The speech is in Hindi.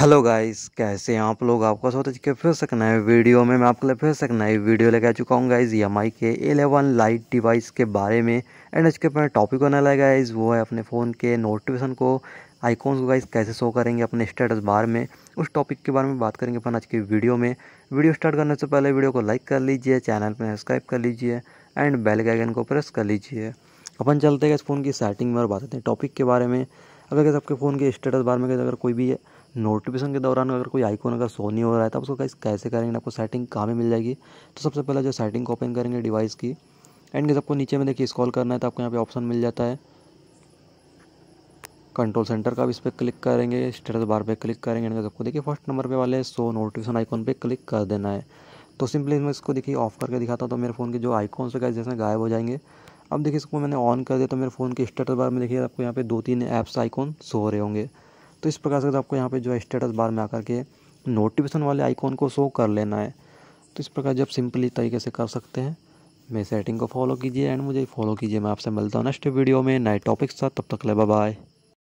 हेलो गाइस कैसे हैं आप लोग आपका स्वागत है फिर से नए वीडियो में मैं आपके लिए फिर से नई वीडियो लेके आ चुका हूँ guys M e K eleven light device के बारे में एंड आज के अपने टॉपिक होने लगा गाइस वो है अपने फ़ोन के नोटिफिकेशन को आइकॉन्स को गाइस कैसे शो करेंगे अपने स्टेटस बार में उस टॉपिक के बारे में बात करेंगे अपन आज की वीडियो में वीडियो स्टार्ट करने से पहले वीडियो को लाइक कर लीजिए चैनल पर सब्सक्राइब कर लीजिए एंड बेल गाइकन को प्रेस कर लीजिए अपन चलते गए इस फ़ोन की सेटिंग में और बात करते हैं टॉपिक के बारे में अगर कैसे आपके फ़ोन के स्टेटस बार में कैसे अगर कोई भी नोटिफिकेशन के दौरान अगर कोई आइकॉन अगर शो नहीं हो रहा है तो उसको कैसे करेंगे आपको सेटिंग कहाँ में मिल जाएगी तो सबसे पहले जो सेटिंग ओपन करेंगे डिवाइस की एंड जब आपको नीचे में देखिए स्कॉल करना है तो आपको यहाँ पे ऑप्शन मिल जाता है कंट्रोल सेंटर का भी इस पर क्लिक करेंगे स्टेटस बार पे क्लिक करेंगे एंड आपको देखिए फर्स्ट नंबर पे वाले शो नोटिफिकेशन आइकॉन पे क्लिक कर देना है तो सिंपली मैं इसको देखिए ऑफ करके दिखाता हूँ तो मेरे फ़ोन के जो आइकॉन्स वगैरह जैसे गायब हो जाएंगे अब देखिए इसको मैंने ऑन कर दिया तो मेरे फ़ोन के स्टेटस बार में देखिए आपको यहाँ पे दो तीन ऐप्स आइकॉन सो रहे होंगे तो इस प्रकार से आपको यहाँ पे जो है स्टेटस बार में आकर के नोटिफिकेशन वाले आइकॉन को शो कर लेना है तो इस प्रकार जब सिंपली तरीके से कर सकते हैं मैं सेटिंग को फॉलो कीजिए एंड मुझे फॉलो कीजिए मैं आपसे मिलता हूँ नेक्स्ट वीडियो में नए टॉपिक्स साथ तब तक ले बाय